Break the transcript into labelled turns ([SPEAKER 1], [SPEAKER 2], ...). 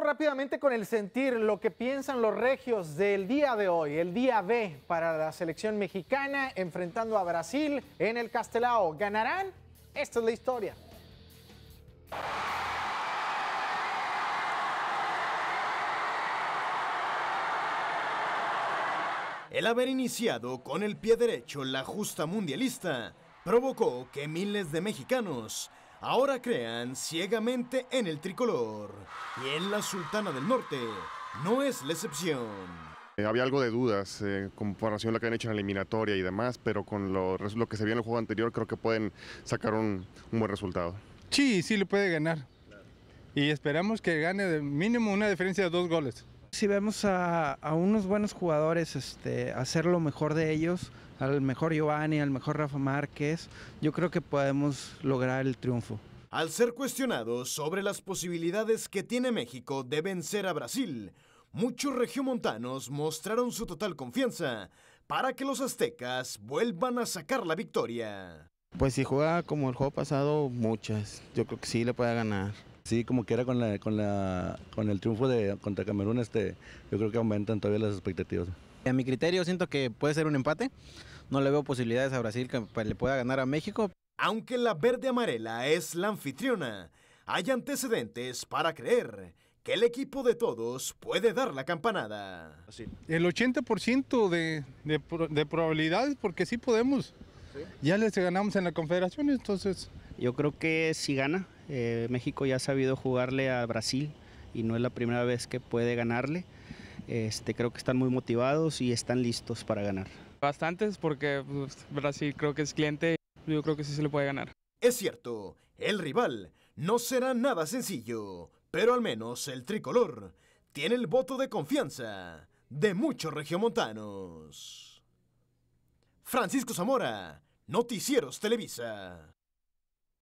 [SPEAKER 1] rápidamente con el sentir, lo que piensan los regios del día de hoy, el día B para la selección mexicana enfrentando a Brasil en el Castelao. ¿Ganarán?
[SPEAKER 2] Esta es la historia. El haber iniciado con el pie derecho la justa mundialista provocó que miles de mexicanos Ahora crean ciegamente en el tricolor. Y en la Sultana del Norte no es la excepción.
[SPEAKER 3] Eh, había algo de dudas eh, en comparación a lo que han hecho en la eliminatoria y demás, pero con lo, que se vio en el juego anterior creo que pueden sacar un, buen resultado.
[SPEAKER 1] Sí, sí lo puede ganar. Y esperamos que gane mínimo una diferencia de dos goles. Si vemos a, unos buenos jugadores este, hacer lo mejor de ellos, al mejor Giovanni, al mejor Rafa Márquez, yo creo que podemos lograr el triunfo.
[SPEAKER 2] Al ser cuestionados sobre las posibilidades que tiene México de vencer a Brasil, muchos regiomontanos mostraron su total confianza para que los aztecas vuelvan a sacar la victoria. Pues si juega como el juego pasado, muchas. Yo creo que sí le puede ganar sí, como que era con, la, con, la, con el triunfo de, contra Camerún, este, yo creo que aumentan todavía las expectativas. A mi criterio siento que puede ser un empate, no le veo posibilidades a Brasil que le pueda ganar a México. Aunque la verde amarela es la anfitriona, hay antecedentes para creer que el equipo de todos puede dar la campanada.
[SPEAKER 1] El 80% de, de, de, probabilidades, porque sí podemos. Ya les ganamos en la confederación, entonces...
[SPEAKER 3] Yo creo que si gana, eh, México ya ha sabido jugarle a Brasil y no es la primera vez que puede ganarle. Este, creo que están muy motivados y están listos para ganar.
[SPEAKER 1] Bastantes porque pues, Brasil creo que es cliente, yo creo que sí se le puede ganar.
[SPEAKER 2] Es cierto, el rival no será nada sencillo, pero al menos el tricolor tiene el voto de confianza de muchos regiomontanos. Francisco Zamora, Noticieros Televisa.